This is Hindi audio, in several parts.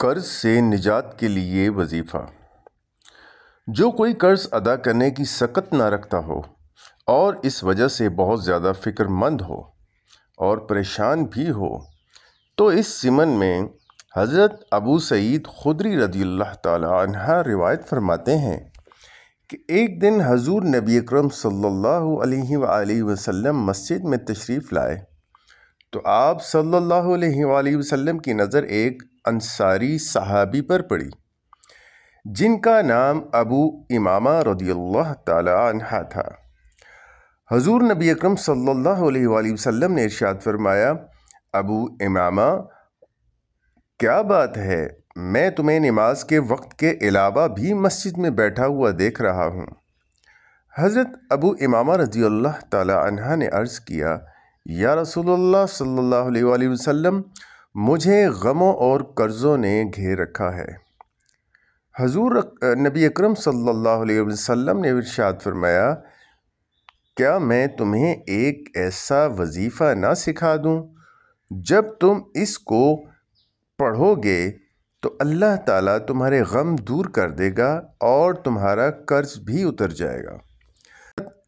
कर्ज से निजात के लिए वजीफ़ा जो कोई कर्ज अदा करने की सकत ना रखता हो और इस वजह से बहुत ज़्यादा फ़िक्रमंद हो और परेशान भी हो तो इस सिमन में हज़रत अबू सईद खुदरी रदी अल्लाह तह रिवायत फरमाते हैं कि एक दिन हजूर नबी अक्रम सल्ला वसम मस्जिद में तशरीफ़ लाए तो आप सल्लल्लाहु अलैहि वसल्लम की नज़र एक अंसारी सहाबी पर पड़ी जिनका नाम अबू इमामा रदील्ला तहा था हजूर नबी अकरम सल्लल्लाहु अलैहि वसल्लम ने इरशाद फरमाया अबू इमामा क्या बात है मैं तुम्हें नमाज के वक्त के अलावा भी मस्जिद में बैठा हुआ देख रहा हूँ हज़रत अबू इमामा रजी अल्लाह तला ने अर्ज़ किया या रसूलुल्लाह सल्लल्लाहु अलैहि वसल्लम मुझे गमों और कर्ज़ों ने घेर रखा है हजूर नबी अकरम सल्लल्लाहु अलैहि वसल्लम ने इरशाद फरमाया क्या मैं तुम्हें एक ऐसा वजीफ़ा ना सिखा दूं जब तुम इसको पढ़ोगे तो अल्लाह ताला तुम्हारे गम दूर कर देगा और तुम्हारा कर्ज भी उतर जाएगा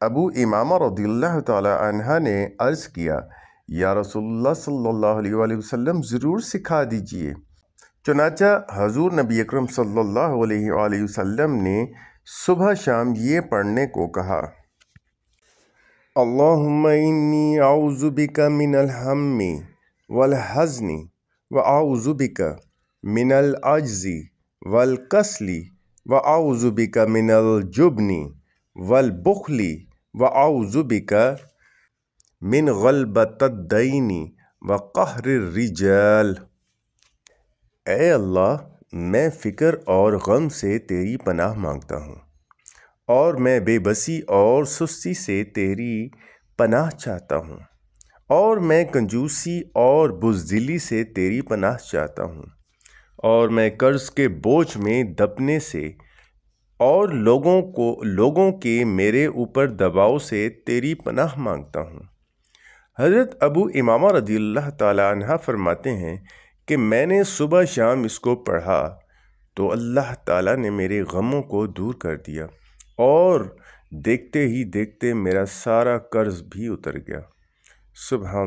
अबू इमामा रदील्ला तहा ने अर्ज़ किया या रसोल्ला सल्ला वसम ज़रूर सिखा दीजिए चुनाचा हजूर नबी अकरम सल्लल्लाहु वसम ने सुबह शाम ये पढ़ने को कहा अल्लाहुम्मी आउज़ुबिका मिनल हमी वल हज़नी व आउज़ुबिका मिनल अज़ी वल कसली व आउज़ुबिका मिनल जुबनी वल बुखली आउजुबिक मिन गलबतदईनी व कहरिरजाल ए अल्लाह मैं फ़िक्र और गम से तेरी पनाह मांगता हूँ और मैं बेबसी और सुस्ती से तेरी पनाह चाहता हूँ और मैं कंजूसी और बुजदिली से तेरी पनाह चाहता हूँ और मैं कर्ज़ के बोझ में दबने से और लोगों को लोगों के मेरे ऊपर दबाव से तेरी पनाह मांगता हूँ हज़रत अबू इमामा रजी अल्लाह तह फरमाते हैं कि मैंने सुबह शाम इसको पढ़ा तो अल्लाह ताला ने मेरे गमों को दूर कर दिया और देखते ही देखते मेरा सारा कर्ज़ भी उतर गया सुबह